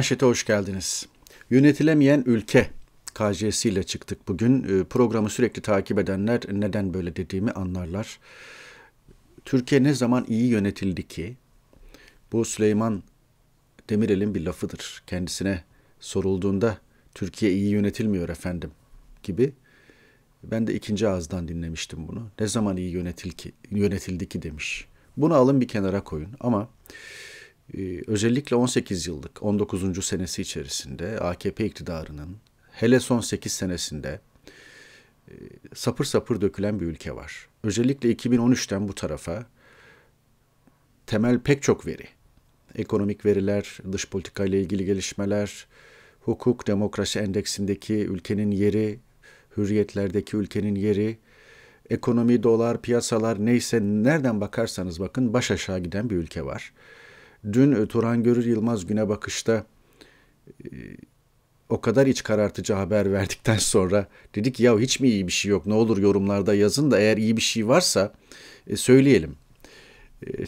Manşete hoş geldiniz. Yönetilemeyen ülke KC'si çıktık bugün. Ee, programı sürekli takip edenler neden böyle dediğimi anlarlar. Türkiye ne zaman iyi yönetildi ki? Bu Süleyman Demirel'in bir lafıdır. Kendisine sorulduğunda Türkiye iyi yönetilmiyor efendim gibi. Ben de ikinci ağızdan dinlemiştim bunu. Ne zaman iyi yönetil ki, yönetildi ki demiş. Bunu alın bir kenara koyun ama ee, özellikle 18 yıllık 19. senesi içerisinde AKP iktidarının hele son 8 senesinde e, sapır sapır dökülen bir ülke var. Özellikle 2013'ten bu tarafa temel pek çok veri. Ekonomik veriler, dış politika ile ilgili gelişmeler, hukuk demokrasi endeksindeki ülkenin yeri, hürriyetlerdeki ülkenin yeri, ekonomi, dolar, piyasalar neyse nereden bakarsanız bakın baş aşağı giden bir ülke var. Dün e, Turan Görür Yılmaz güne bakışta e, o kadar iç karartıcı haber verdikten sonra dedik ya hiç mi iyi bir şey yok ne olur yorumlarda yazın da eğer iyi bir şey varsa e, söyleyelim.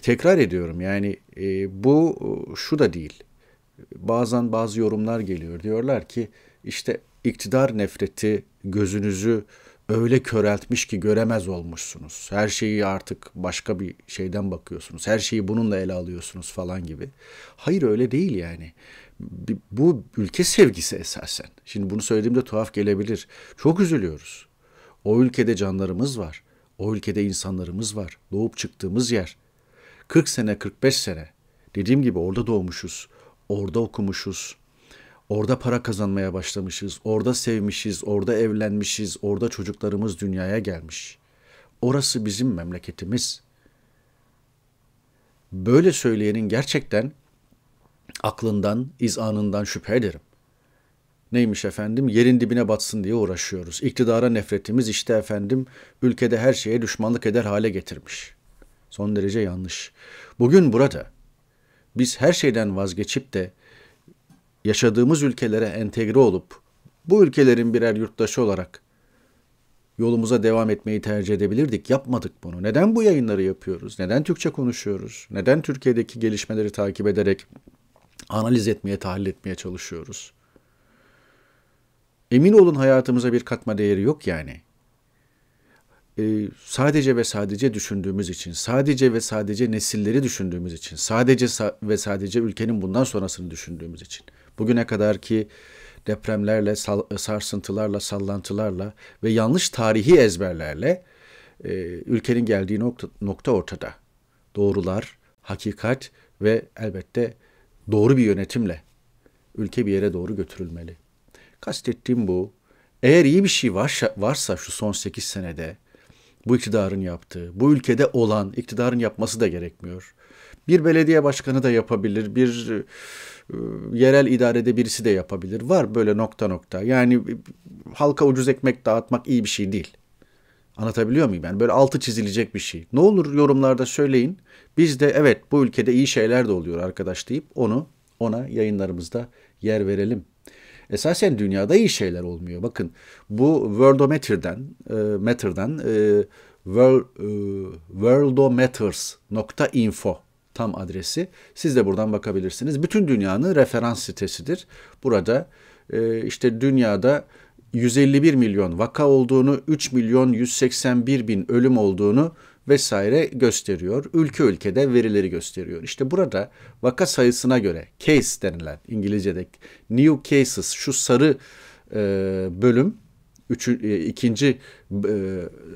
Tekrar ediyorum yani bu şu da değil. Bazen bazı yorumlar geliyor diyorlar ki işte iktidar nefreti gözünüzü öyle köreltmiş ki göremez olmuşsunuz. Her şeyi artık başka bir şeyden bakıyorsunuz. Her şeyi bununla ele alıyorsunuz falan gibi. Hayır öyle değil yani. Bu ülke sevgisi esasen. Şimdi bunu söylediğimde tuhaf gelebilir. Çok üzülüyoruz. O ülkede canlarımız var. O ülkede insanlarımız var. Doğup çıktığımız yer. 40 sene 45 sene. Dediğim gibi orada doğmuşuz. Orada okumuşuz. Orada para kazanmaya başlamışız, orada sevmişiz, orada evlenmişiz, orada çocuklarımız dünyaya gelmiş. Orası bizim memleketimiz. Böyle söyleyenin gerçekten aklından, izanından şüphe ederim. Neymiş efendim? Yerin dibine batsın diye uğraşıyoruz. İktidara nefretimiz işte efendim ülkede her şeye düşmanlık eder hale getirmiş. Son derece yanlış. Bugün burada biz her şeyden vazgeçip de yaşadığımız ülkelere entegre olup bu ülkelerin birer yurttaşı olarak yolumuza devam etmeyi tercih edebilirdik. Yapmadık bunu. Neden bu yayınları yapıyoruz? Neden Türkçe konuşuyoruz? Neden Türkiye'deki gelişmeleri takip ederek analiz etmeye, tahlil etmeye çalışıyoruz? Emin olun hayatımıza bir katma değeri yok yani. Ee, sadece ve sadece düşündüğümüz için, sadece ve sadece nesilleri düşündüğümüz için, sadece ve sadece ülkenin bundan sonrasını düşündüğümüz için. Bugüne kadar ki depremlerle, sal- sarsıntılarla, sallantılarla ve yanlış tarihi ezberlerle e, ülkenin geldiği nokta, nokta ortada. Doğrular, hakikat ve elbette doğru bir yönetimle ülke bir yere doğru götürülmeli. Kastettiğim bu. Eğer iyi bir şey varsa, varsa şu son 8 senede bu iktidarın yaptığı, bu ülkede olan iktidarın yapması da gerekmiyor. Bir belediye başkanı da yapabilir, bir e, yerel idarede birisi de yapabilir. Var böyle nokta nokta. Yani e, halka ucuz ekmek dağıtmak iyi bir şey değil. Anlatabiliyor muyum? Yani böyle altı çizilecek bir şey. Ne olur yorumlarda söyleyin. Biz de evet bu ülkede iyi şeyler de oluyor arkadaş deyip onu ona yayınlarımızda yer verelim. Esasen dünyada iyi şeyler olmuyor. Bakın bu Worldometer'den, e, Matter'dan e, World, e, worldometers.info tam adresi. Siz de buradan bakabilirsiniz. Bütün dünyanın referans sitesidir. Burada e, işte dünyada 151 milyon vaka olduğunu, 3 milyon 181 bin ölüm olduğunu vesaire gösteriyor. Ülke ülkede verileri gösteriyor. İşte burada vaka sayısına göre case denilen İngilizce'de new cases şu sarı e, bölüm üçü, e, ikinci e,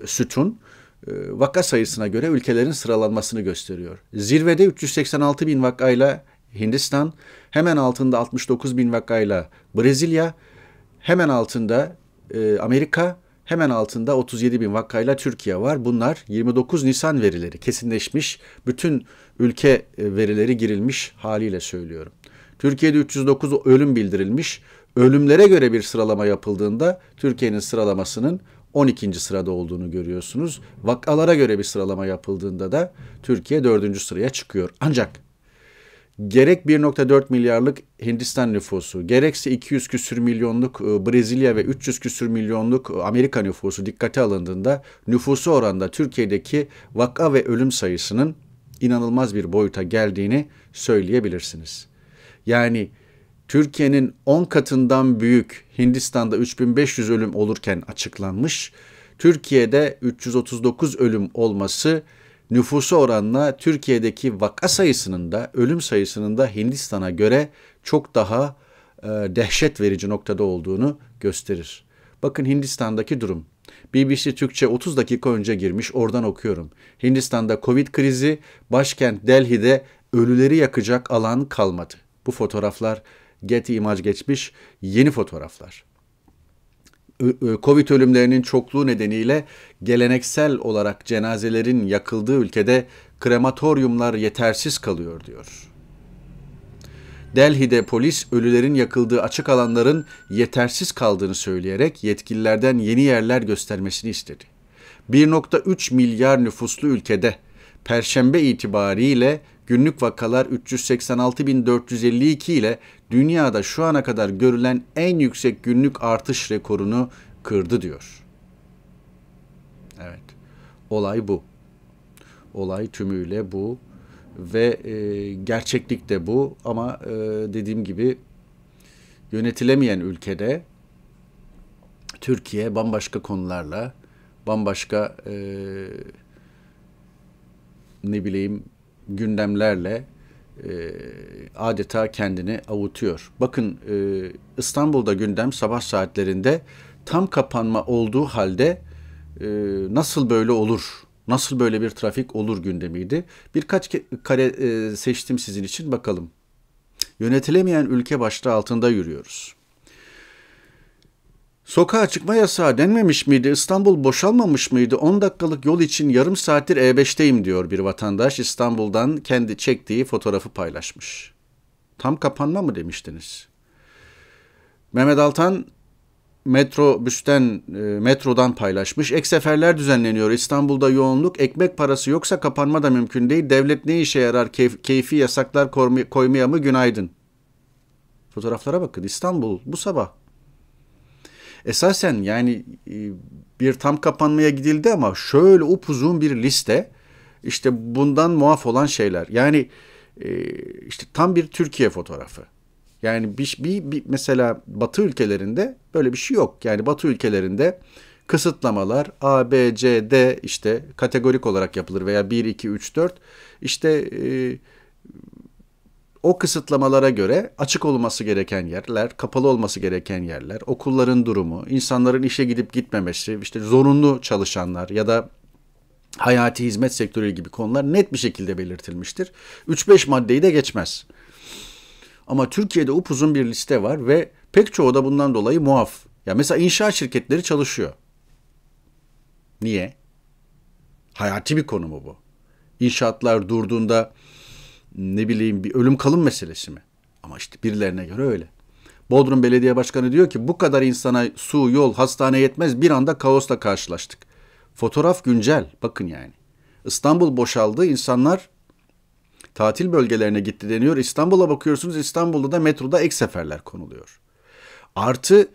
sütun e, vaka sayısına göre ülkelerin sıralanmasını gösteriyor. Zirvede 386 bin vakayla Hindistan, hemen altında 69 bin vakayla Brezilya, hemen altında e, Amerika, hemen altında 37 bin vakayla Türkiye var. Bunlar 29 Nisan verileri kesinleşmiş, bütün ülke e, verileri girilmiş haliyle söylüyorum. Türkiye'de 309 ölüm bildirilmiş. Ölümlere göre bir sıralama yapıldığında Türkiye'nin sıralamasının 12. sırada olduğunu görüyorsunuz. Vakalara göre bir sıralama yapıldığında da Türkiye 4. sıraya çıkıyor. Ancak gerek 1.4 milyarlık Hindistan nüfusu, gerekse 200 küsür milyonluk e, Brezilya ve 300 küsür milyonluk e, Amerika nüfusu dikkate alındığında nüfusu oranda Türkiye'deki vaka ve ölüm sayısının inanılmaz bir boyuta geldiğini söyleyebilirsiniz. Yani Türkiye'nin 10 katından büyük Hindistan'da 3500 ölüm olurken açıklanmış. Türkiye'de 339 ölüm olması nüfusu oranla Türkiye'deki vaka sayısının da ölüm sayısının da Hindistan'a göre çok daha e, dehşet verici noktada olduğunu gösterir. Bakın Hindistan'daki durum. BBC Türkçe 30 dakika önce girmiş oradan okuyorum. Hindistan'da Covid krizi başkent Delhi'de ölüleri yakacak alan kalmadı. Bu fotoğraflar Getty imaj geçmiş yeni fotoğraflar. Covid ölümlerinin çokluğu nedeniyle geleneksel olarak cenazelerin yakıldığı ülkede krematoryumlar yetersiz kalıyor diyor. Delhi'de polis ölülerin yakıldığı açık alanların yetersiz kaldığını söyleyerek yetkililerden yeni yerler göstermesini istedi. 1.3 milyar nüfuslu ülkede perşembe itibariyle günlük vakalar 386.452 ile dünyada şu ana kadar görülen en yüksek günlük artış rekorunu kırdı diyor. Evet. Olay bu. Olay tümüyle bu ve e, gerçeklik de bu ama e, dediğim gibi yönetilemeyen ülkede Türkiye bambaşka konularla bambaşka e, ne bileyim gündemlerle e, adeta kendini avutuyor. Bakın e, İstanbul'da gündem sabah saatlerinde tam kapanma olduğu halde e, nasıl böyle olur? Nasıl böyle bir trafik olur gündemiydi. Birkaç kare e, seçtim sizin için bakalım. Yönetilemeyen ülke başta altında yürüyoruz. Sokağa çıkma yasağı denmemiş miydi? İstanbul boşalmamış mıydı? 10 dakikalık yol için yarım saattir E5'teyim diyor bir vatandaş İstanbul'dan kendi çektiği fotoğrafı paylaşmış. Tam kapanma mı demiştiniz? Mehmet Altan metrobüsten e, metrodan paylaşmış. Ek seferler düzenleniyor. İstanbul'da yoğunluk. Ekmek parası yoksa kapanma da mümkün değil. Devlet ne işe yarar? Keyf, keyfi yasaklar koymaya mı günaydın? Fotoğraflara bakın. İstanbul bu sabah Esasen yani e, bir tam kapanmaya gidildi ama şöyle upuzun bir liste işte bundan muaf olan şeyler. Yani e, işte tam bir Türkiye fotoğrafı. Yani bir, bir, bir mesela Batı ülkelerinde böyle bir şey yok. Yani Batı ülkelerinde kısıtlamalar A, B, C, D işte kategorik olarak yapılır veya 1, 2, 3, 4 işte e, o kısıtlamalara göre açık olması gereken yerler, kapalı olması gereken yerler, okulların durumu, insanların işe gidip gitmemesi, işte zorunlu çalışanlar ya da hayati hizmet sektörü gibi konular net bir şekilde belirtilmiştir. 3-5 maddeyi de geçmez. Ama Türkiye'de upuzun bir liste var ve pek çoğu da bundan dolayı muaf. Ya mesela inşaat şirketleri çalışıyor. Niye? Hayati bir konu mu bu? İnşaatlar durduğunda ne bileyim bir ölüm kalım meselesi mi? Ama işte birilerine göre öyle. Bodrum Belediye Başkanı diyor ki bu kadar insana su, yol, hastane yetmez bir anda kaosla karşılaştık. Fotoğraf güncel bakın yani. İstanbul boşaldı insanlar tatil bölgelerine gitti deniyor. İstanbul'a bakıyorsunuz İstanbul'da da metroda ek seferler konuluyor. Artı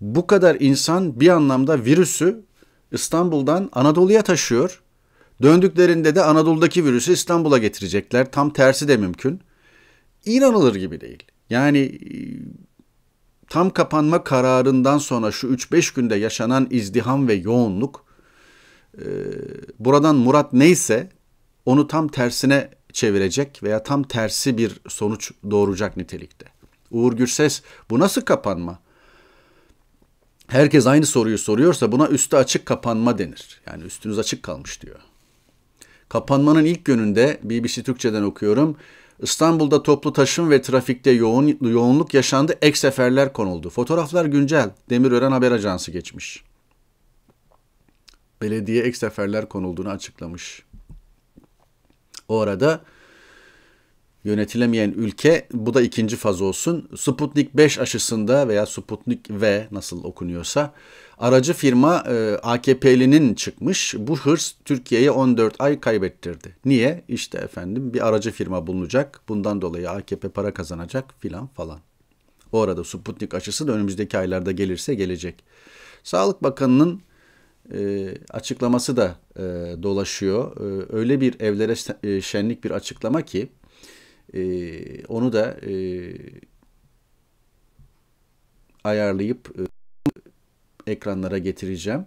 bu kadar insan bir anlamda virüsü İstanbul'dan Anadolu'ya taşıyor. Döndüklerinde de Anadolu'daki virüsü İstanbul'a getirecekler. Tam tersi de mümkün. İnanılır gibi değil. Yani e, tam kapanma kararından sonra şu 3-5 günde yaşanan izdiham ve yoğunluk e, buradan murat neyse onu tam tersine çevirecek veya tam tersi bir sonuç doğuracak nitelikte. Uğur Gürses bu nasıl kapanma? Herkes aynı soruyu soruyorsa buna üstü açık kapanma denir. Yani üstünüz açık kalmış diyor. Kapanmanın ilk gününde BBC Türkçe'den okuyorum. İstanbul'da toplu taşım ve trafikte yoğun, yoğunluk yaşandı. Ek seferler konuldu. Fotoğraflar güncel. Demirören Haber Ajansı geçmiş. Belediye ek seferler konulduğunu açıklamış. O arada yönetilemeyen ülke bu da ikinci faz olsun. Sputnik 5 aşısında veya Sputnik V nasıl okunuyorsa aracı firma e, AKP'linin çıkmış. Bu hırs Türkiye'ye 14 ay kaybettirdi. Niye? İşte efendim bir aracı firma bulunacak. Bundan dolayı AKP para kazanacak filan falan. Bu arada Sputnik aşısı da önümüzdeki aylarda gelirse gelecek. Sağlık Bakanı'nın e, açıklaması da e, dolaşıyor. E, öyle bir evlere e, şenlik bir açıklama ki e, onu da e, ayarlayıp e, ekranlara getireceğim.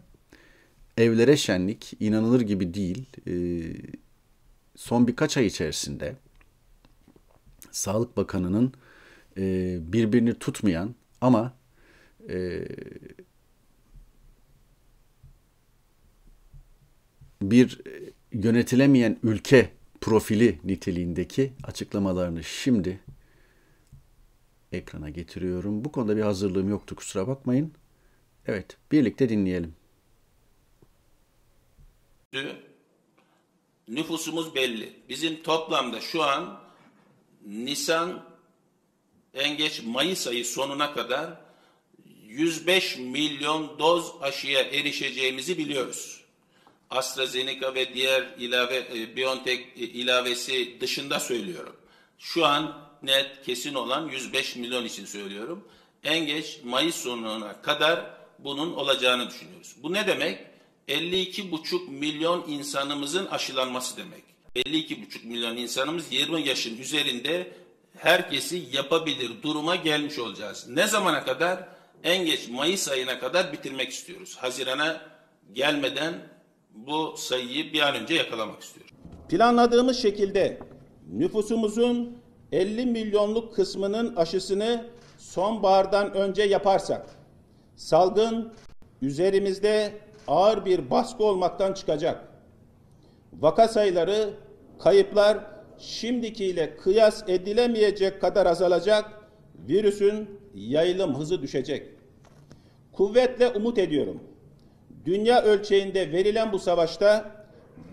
Evlere şenlik inanılır gibi değil. E, son birkaç ay içerisinde Sağlık Bakanı'nın e, birbirini tutmayan ama e, bir yönetilemeyen ülke profili niteliğindeki açıklamalarını şimdi ekrana getiriyorum. Bu konuda bir hazırlığım yoktu kusura bakmayın. Evet, birlikte dinleyelim. Nüfusumuz belli. Bizim toplamda şu an Nisan en geç Mayıs ayı sonuna kadar 105 milyon doz aşıya erişeceğimizi biliyoruz. AstraZeneca ve diğer ilave e, BioNTech e, ilavesi dışında söylüyorum. Şu an net kesin olan 105 milyon için söylüyorum. En geç Mayıs sonuna kadar bunun olacağını düşünüyoruz. Bu ne demek? 52,5 milyon insanımızın aşılanması demek. 52,5 milyon insanımız 20 yaşın üzerinde herkesi yapabilir duruma gelmiş olacağız. Ne zamana kadar? En geç Mayıs ayına kadar bitirmek istiyoruz. Hazirana gelmeden bu sayıyı bir an önce yakalamak istiyorum. Planladığımız şekilde nüfusumuzun 50 milyonluk kısmının aşısını sonbahardan önce yaparsak salgın üzerimizde ağır bir baskı olmaktan çıkacak. Vaka sayıları, kayıplar şimdikiyle kıyas edilemeyecek kadar azalacak, virüsün yayılım hızı düşecek. Kuvvetle umut ediyorum Dünya ölçeğinde verilen bu savaşta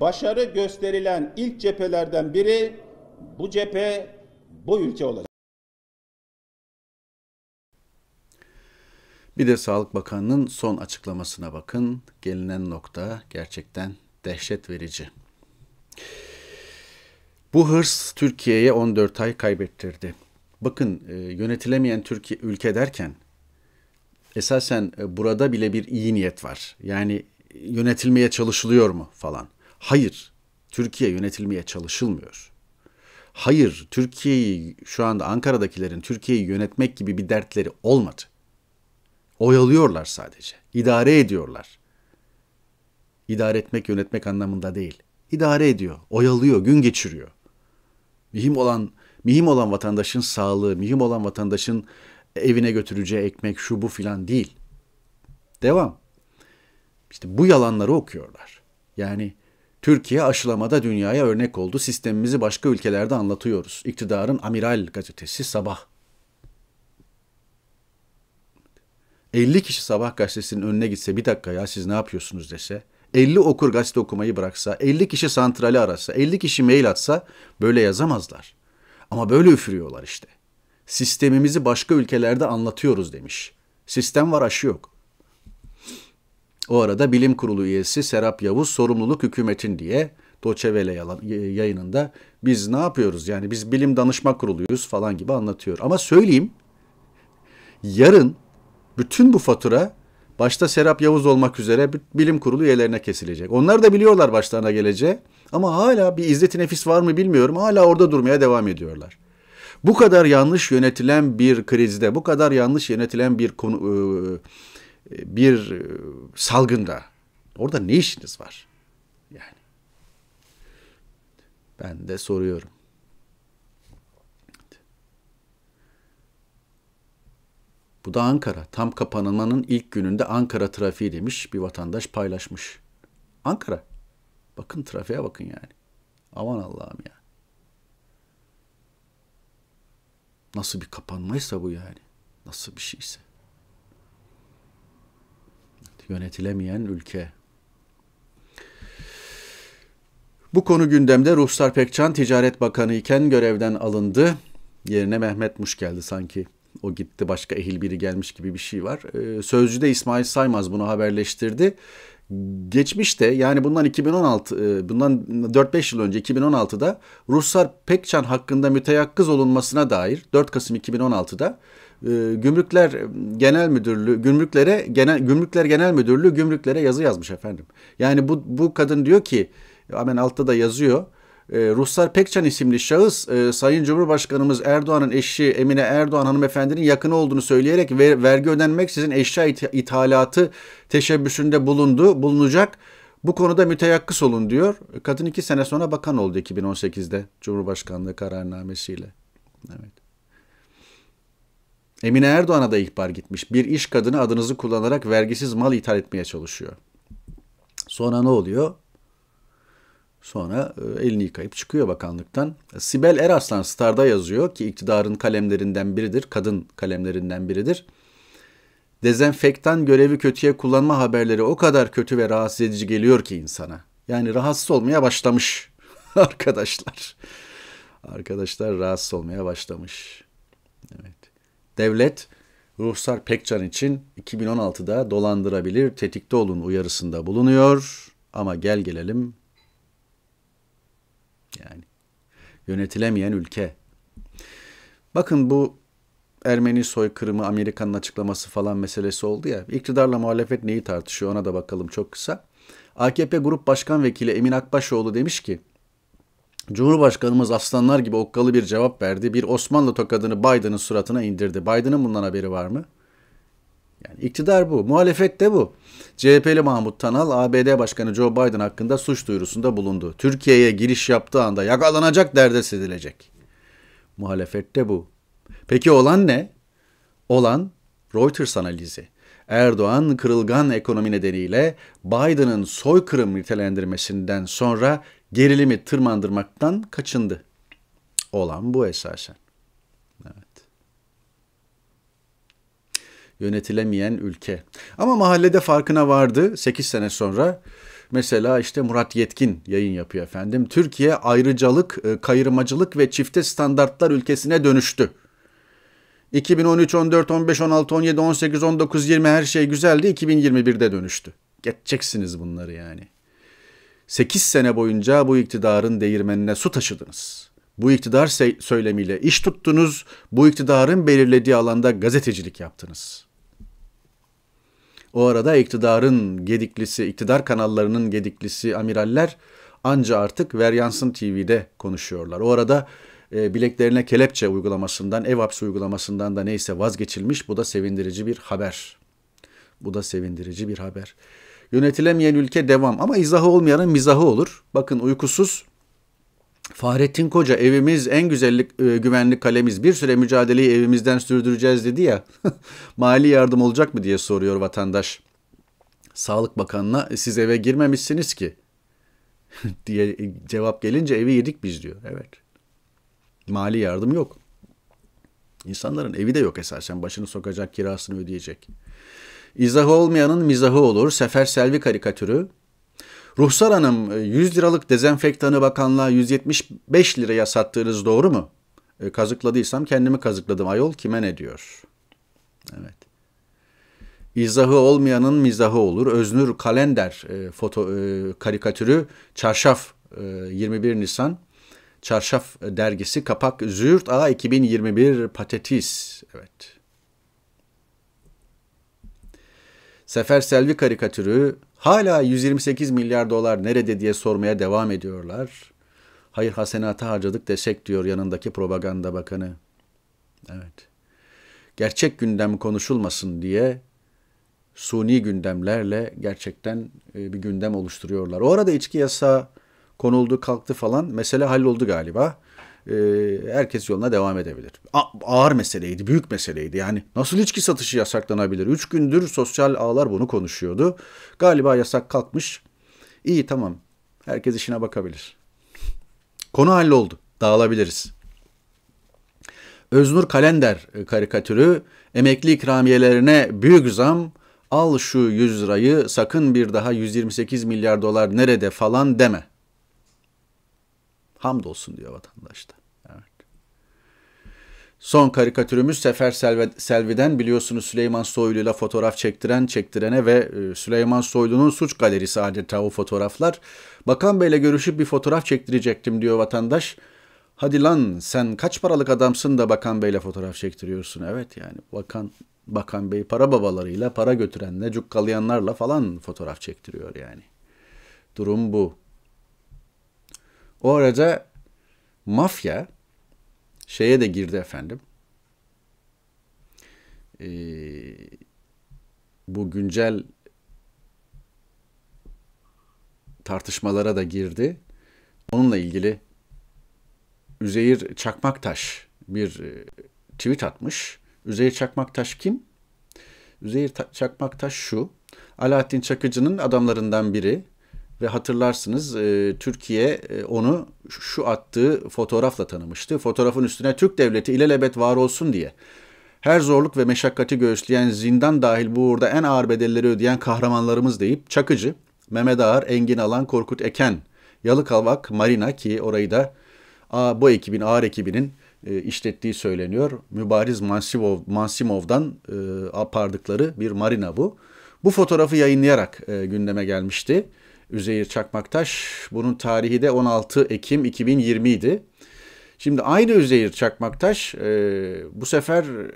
başarı gösterilen ilk cephelerden biri bu cephe bu ülke olacak. Bir de Sağlık Bakanı'nın son açıklamasına bakın. Gelinen nokta gerçekten dehşet verici. Bu hırs Türkiye'ye 14 ay kaybettirdi. Bakın e, yönetilemeyen Türkiye ülke derken esasen e, burada bile bir iyi niyet var. Yani e, yönetilmeye çalışılıyor mu falan. Hayır, Türkiye yönetilmeye çalışılmıyor. Hayır, Türkiye'yi şu anda Ankara'dakilerin Türkiye'yi yönetmek gibi bir dertleri olmadı. Oyalıyorlar sadece. İdare ediyorlar. İdare etmek yönetmek anlamında değil. İdare ediyor, oyalıyor, gün geçiriyor. Mühim olan mühim olan vatandaşın sağlığı, mühim olan vatandaşın evine götüreceği ekmek şu bu filan değil. Devam. İşte bu yalanları okuyorlar. Yani Türkiye aşılamada dünyaya örnek oldu. Sistemimizi başka ülkelerde anlatıyoruz. İktidarın Amiral gazetesi sabah. 50 kişi sabah gazetesinin önüne gitse bir dakika ya siz ne yapıyorsunuz dese. 50 okur gazete okumayı bıraksa, 50 kişi santrali arasa, 50 kişi mail atsa böyle yazamazlar. Ama böyle üfürüyorlar işte sistemimizi başka ülkelerde anlatıyoruz demiş. Sistem var aşı yok. O arada bilim kurulu üyesi Serap Yavuz sorumluluk hükümetin diye Doçevele yayınında biz ne yapıyoruz yani biz bilim danışma kuruluyuz falan gibi anlatıyor. Ama söyleyeyim yarın bütün bu fatura başta Serap Yavuz olmak üzere bilim kurulu üyelerine kesilecek. Onlar da biliyorlar başlarına geleceği ama hala bir izzeti nefis var mı bilmiyorum hala orada durmaya devam ediyorlar. Bu kadar yanlış yönetilen bir krizde, bu kadar yanlış yönetilen bir konu, e, bir e, salgında orada ne işiniz var? Yani ben de soruyorum. Bu da Ankara. Tam kapanmanın ilk gününde Ankara trafiği demiş bir vatandaş paylaşmış. Ankara. Bakın trafiğe bakın yani. Aman Allah'ım ya. Nasıl bir kapanmaysa bu yani. Nasıl bir şeyse. Yönetilemeyen ülke. Bu konu gündemde Ruhsar Pekcan Ticaret Bakanı iken görevden alındı. Yerine Mehmet Muş geldi sanki. O gitti başka ehil biri gelmiş gibi bir şey var. Ee, Sözcü de İsmail Saymaz bunu haberleştirdi geçmişte yani bundan 2016 e, bundan 4-5 yıl önce 2016'da Ruslar Pekcan hakkında müteyakkız olunmasına dair 4 Kasım 2016'da e, Gümrükler Genel Müdürlüğü Gümrüklere Genel Gümrükler Genel Müdürlüğü Gümrüklere yazı yazmış efendim. Yani bu bu kadın diyor ki hemen altta da yazıyor e, ee, Ruslar Pekcan isimli şahıs e, Sayın Cumhurbaşkanımız Erdoğan'ın eşi Emine Erdoğan hanımefendinin yakını olduğunu söyleyerek ver, vergi ödenmeksizin eşya ithalatı teşebbüsünde bulundu, bulunacak. Bu konuda müteyakkıs olun diyor. Kadın iki sene sonra bakan oldu 2018'de Cumhurbaşkanlığı kararnamesiyle. Evet. Emine Erdoğan'a da ihbar gitmiş. Bir iş kadını adınızı kullanarak vergisiz mal ithal etmeye çalışıyor. Sonra ne oluyor? Sonra e, elini yıkayıp çıkıyor bakanlıktan. Sibel Eraslan Star'da yazıyor ki iktidarın kalemlerinden biridir, kadın kalemlerinden biridir. Dezenfektan görevi kötüye kullanma haberleri o kadar kötü ve rahatsız edici geliyor ki insana. Yani rahatsız olmaya başlamış arkadaşlar. Arkadaşlar rahatsız olmaya başlamış. Evet. Devlet Ruhsar Pekcan için 2016'da dolandırabilir, tetikte olun uyarısında bulunuyor. Ama gel gelelim yani yönetilemeyen ülke. Bakın bu Ermeni soykırımı, Amerika'nın açıklaması falan meselesi oldu ya. İktidarla muhalefet neyi tartışıyor ona da bakalım çok kısa. AKP Grup Başkan Vekili Emin Akbaşoğlu demiş ki, Cumhurbaşkanımız aslanlar gibi okkalı bir cevap verdi. Bir Osmanlı tokadını Biden'ın suratına indirdi. Biden'ın bundan haberi var mı? Yani iktidar bu, muhalefet de bu. CHP'li Mahmut Tanal, ABD Başkanı Joe Biden hakkında suç duyurusunda bulundu. Türkiye'ye giriş yaptığı anda yakalanacak derde edilecek. Muhalefette bu. Peki olan ne? Olan Reuters analizi. Erdoğan kırılgan ekonomi nedeniyle Biden'ın soykırım nitelendirmesinden sonra gerilimi tırmandırmaktan kaçındı. Olan bu esasen. yönetilemeyen ülke. Ama mahallede farkına vardı 8 sene sonra. Mesela işte Murat Yetkin yayın yapıyor efendim. Türkiye ayrıcalık, e, kayırmacılık ve çifte standartlar ülkesine dönüştü. 2013, 14, 15, 16, 17, 18, 19, 20 her şey güzeldi. 2021'de dönüştü. Geçeceksiniz bunları yani. 8 sene boyunca bu iktidarın değirmenine su taşıdınız. Bu iktidar söylemiyle iş tuttunuz, bu iktidarın belirlediği alanda gazetecilik yaptınız.'' O arada iktidarın gediklisi, iktidar kanallarının gediklisi amiraller anca artık Veryansın TV'de konuşuyorlar. O arada e, bileklerine kelepçe uygulamasından, ev hapsi uygulamasından da neyse vazgeçilmiş. Bu da sevindirici bir haber. Bu da sevindirici bir haber. Yönetilemeyen ülke devam ama izahı olmayanın mizahı olur. Bakın uykusuz Fahrettin Koca evimiz en güzellik e, güvenlik kalemiz bir süre mücadeleyi evimizden sürdüreceğiz dedi ya. Mali yardım olacak mı diye soruyor vatandaş. Sağlık Bakanı'na e, siz eve girmemişsiniz ki diye cevap gelince evi yedik biz diyor. Evet. Mali yardım yok. İnsanların evi de yok esasen. Başını sokacak, kirasını ödeyecek. İzahı olmayanın mizahı olur. Sefer Selvi karikatürü Ruhsar Hanım 100 e, liralık dezenfektanı bakanlığa 175 liraya sattığınız doğru mu? E, kazıkladıysam kendimi kazıkladım ayol kime ne diyor? Evet. İzahı olmayanın mizahı olur. Öznür Kalender e, foto e, karikatürü Çarşaf e, 21 Nisan Çarşaf dergisi kapak Züğürt A 2021 Patetis. Evet. Sefer Selvi karikatürü Hala 128 milyar dolar nerede diye sormaya devam ediyorlar. Hayır hasenata harcadık desek diyor yanındaki propaganda bakanı. Evet. Gerçek gündem konuşulmasın diye suni gündemlerle gerçekten e, bir gündem oluşturuyorlar. O arada içki yasa konuldu kalktı falan mesele halloldu galiba. E, herkes yoluna devam edebilir. ağır meseleydi, büyük meseleydi. Yani nasıl içki satışı yasaklanabilir? Üç gündür sosyal ağlar bunu konuşuyordu. Galiba yasak kalkmış. İyi tamam. Herkes işine bakabilir. Konu halloldu. Dağılabiliriz. Öznur Kalender e, karikatürü emekli ikramiyelerine büyük zam al şu 100 lirayı sakın bir daha 128 milyar dolar nerede falan deme. Hamdolsun diyor vatandaş da. Evet. Son karikatürümüz Sefer Selvi'den biliyorsunuz Süleyman Soylu'yla fotoğraf çektiren çektirene ve e, Süleyman Soylu'nun suç galerisi adeta o fotoğraflar. Bakan Bey'le görüşüp bir fotoğraf çektirecektim diyor vatandaş. Hadi lan sen kaç paralık adamsın da bakan beyle fotoğraf çektiriyorsun. Evet yani bakan bakan bey para babalarıyla, para götürenle, cukkalayanlarla falan fotoğraf çektiriyor yani. Durum bu. O arada mafya şeye de girdi efendim. Ee, bu güncel tartışmalara da girdi. Onunla ilgili Üzeyir Çakmaktaş bir e, tweet atmış. Üzeyir Çakmaktaş kim? Üzeyir Ta- Çakmaktaş şu. Alaaddin Çakıcı'nın adamlarından biri. Ve hatırlarsınız e, Türkiye e, onu şu attığı fotoğrafla tanımıştı. Fotoğrafın üstüne Türk devleti ilelebet var olsun diye. Her zorluk ve meşakkati göğüsleyen zindan dahil bu uğurda en ağır bedelleri ödeyen kahramanlarımız deyip Çakıcı, Mehmet Ağar, Engin Alan, Korkut Eken, Yalıkavak, Marina ki orayı da a, bu ekibin, ağır ekibinin e, işlettiği söyleniyor. Mübariz Mansimov, Mansimov'dan e, apardıkları bir marina bu. Bu fotoğrafı yayınlayarak e, gündeme gelmişti. Üzeyir Çakmaktaş. Bunun tarihi de 16 Ekim 2020 idi. Şimdi aynı Üzeyir Çakmaktaş e, bu sefer e,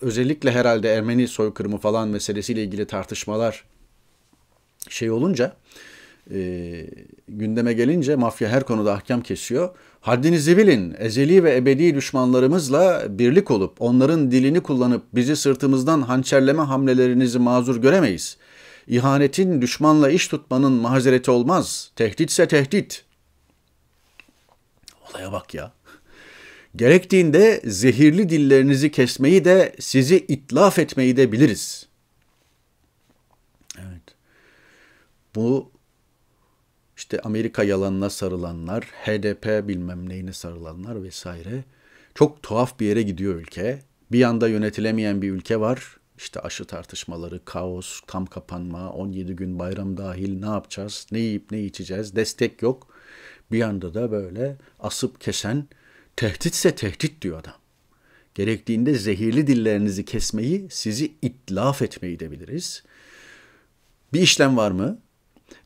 özellikle herhalde Ermeni soykırımı falan meselesiyle ilgili tartışmalar şey olunca e, gündeme gelince mafya her konuda ahkam kesiyor. Haddinizi bilin, ezeli ve ebedi düşmanlarımızla birlik olup onların dilini kullanıp bizi sırtımızdan hançerleme hamlelerinizi mazur göremeyiz. İhanetin düşmanla iş tutmanın mazereti olmaz. Tehditse tehdit. Olaya bak ya. Gerektiğinde zehirli dillerinizi kesmeyi de sizi itlaf etmeyi de biliriz. Evet. Bu işte Amerika yalanına sarılanlar, HDP bilmem neyine sarılanlar vesaire. Çok tuhaf bir yere gidiyor ülke. Bir yanda yönetilemeyen bir ülke var işte aşı tartışmaları, kaos, tam kapanma, 17 gün bayram dahil ne yapacağız, ne yiyip ne içeceğiz, destek yok. Bir yanda da böyle asıp kesen tehditse tehdit diyor adam. Gerektiğinde zehirli dillerinizi kesmeyi, sizi itlaf etmeyi de biliriz. Bir işlem var mı?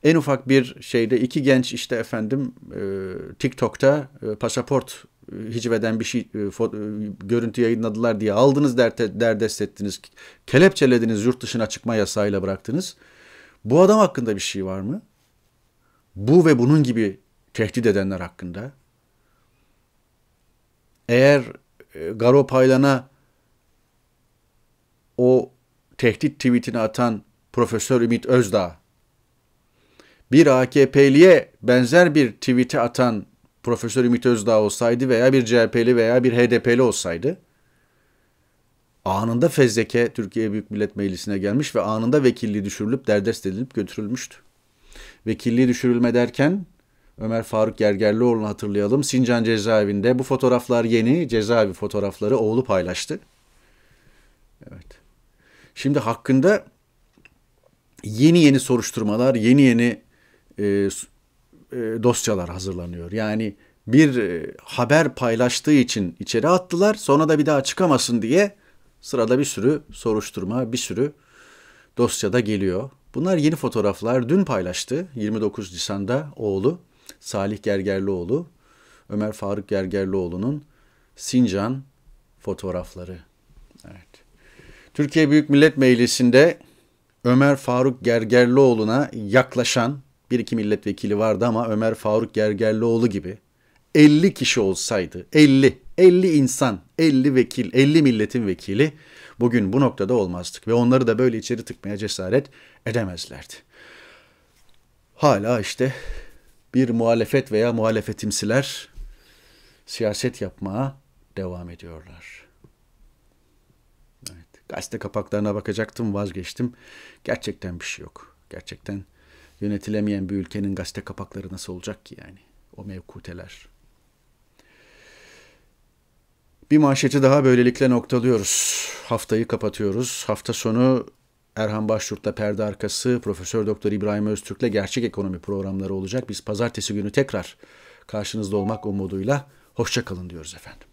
En ufak bir şeyde iki genç işte efendim e, TikTok'ta e, pasaport hicveden bir şey e, e, görüntü yayınladılar diye aldınız dert, derdest ettiniz. Kelepçelediniz yurt dışına çıkma yasağıyla bıraktınız. Bu adam hakkında bir şey var mı? Bu ve bunun gibi tehdit edenler hakkında. Eğer e, Garo Paylan'a o tehdit tweetini atan Profesör Ümit Özdağ bir AKP'liye benzer bir tweet'i atan Profesör Ümit Özdağ olsaydı veya bir CHP'li veya bir HDP'li olsaydı anında fezleke Türkiye Büyük Millet Meclisi'ne gelmiş ve anında vekilliği düşürülüp derdest edilip götürülmüştü. Vekilliği düşürülme derken Ömer Faruk Gergerlioğlu'nu hatırlayalım. Sincan cezaevinde bu fotoğraflar yeni cezaevi fotoğrafları oğlu paylaştı. Evet. Şimdi hakkında yeni yeni soruşturmalar, yeni yeni e, e, dosyalar hazırlanıyor. Yani bir e, haber paylaştığı için içeri attılar. Sonra da bir daha çıkamasın diye sırada bir sürü soruşturma, bir sürü dosyada geliyor. Bunlar yeni fotoğraflar. Dün paylaştı 29 Nisan'da oğlu Salih Gergerlioğlu, Ömer Faruk Gergerlioğlu'nun Sincan fotoğrafları. Evet. Türkiye Büyük Millet Meclisi'nde Ömer Faruk Gergerlioğlu'na yaklaşan bir iki milletvekili vardı ama Ömer Faruk Gergerlioğlu gibi 50 kişi olsaydı 50 50 insan 50 vekil 50 milletin vekili bugün bu noktada olmazdık ve onları da böyle içeri tıkmaya cesaret edemezlerdi. Hala işte bir muhalefet veya muhalefetimsiler siyaset yapmaya devam ediyorlar. Evet, gazete kapaklarına bakacaktım vazgeçtim. Gerçekten bir şey yok. Gerçekten Yönetilemeyen bir ülkenin gazete kapakları nasıl olacak ki yani? O mevkuteler. Bir manşeti daha böylelikle noktalıyoruz. Haftayı kapatıyoruz. Hafta sonu Erhan Başçurt'la perde arkası Profesör Doktor İbrahim Öztürk'le gerçek ekonomi programları olacak. Biz pazartesi günü tekrar karşınızda olmak umuduyla hoşça kalın diyoruz efendim.